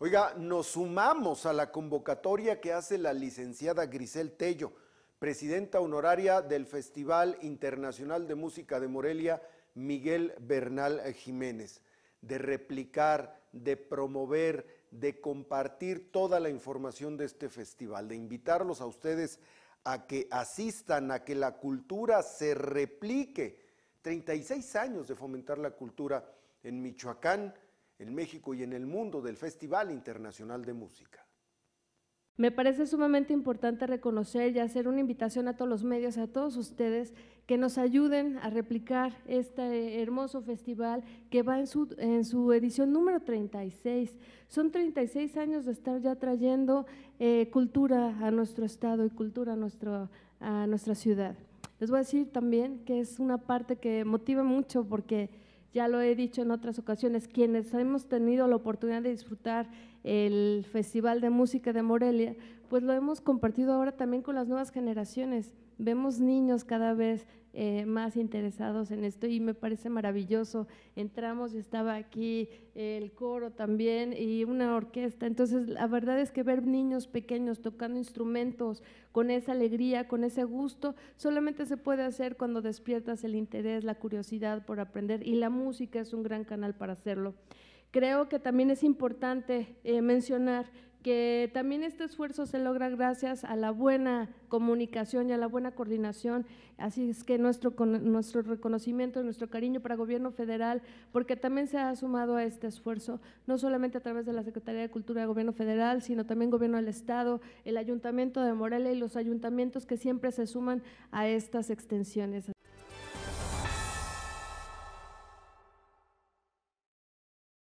Oiga, nos sumamos a la convocatoria que hace la licenciada Grisel Tello, presidenta honoraria del Festival Internacional de Música de Morelia, Miguel Bernal Jiménez, de replicar, de promover, de compartir toda la información de este festival, de invitarlos a ustedes a que asistan, a que la cultura se replique. 36 años de fomentar la cultura en Michoacán en México y en el mundo del Festival Internacional de Música. Me parece sumamente importante reconocer y hacer una invitación a todos los medios, a todos ustedes, que nos ayuden a replicar este hermoso festival que va en su, en su edición número 36. Son 36 años de estar ya trayendo eh, cultura a nuestro estado y cultura a, nuestro, a nuestra ciudad. Les voy a decir también que es una parte que motiva mucho porque ya lo he dicho en otras ocasiones, quienes hemos tenido la oportunidad de disfrutar el Festival de Música de Morelia, pues lo hemos compartido ahora también con las nuevas generaciones. Vemos niños cada vez eh, más interesados en esto y me parece maravilloso. Entramos y estaba aquí eh, el coro también y una orquesta. Entonces, la verdad es que ver niños pequeños tocando instrumentos con esa alegría, con ese gusto, solamente se puede hacer cuando despiertas el interés, la curiosidad por aprender y la música es un gran canal para hacerlo. Creo que también es importante eh, mencionar que también este esfuerzo se logra gracias a la buena comunicación y a la buena coordinación. Así es que nuestro, nuestro reconocimiento, nuestro cariño para gobierno federal, porque también se ha sumado a este esfuerzo, no solamente a través de la Secretaría de Cultura de Gobierno Federal, sino también Gobierno del Estado, el Ayuntamiento de Morelia y los ayuntamientos que siempre se suman a estas extensiones.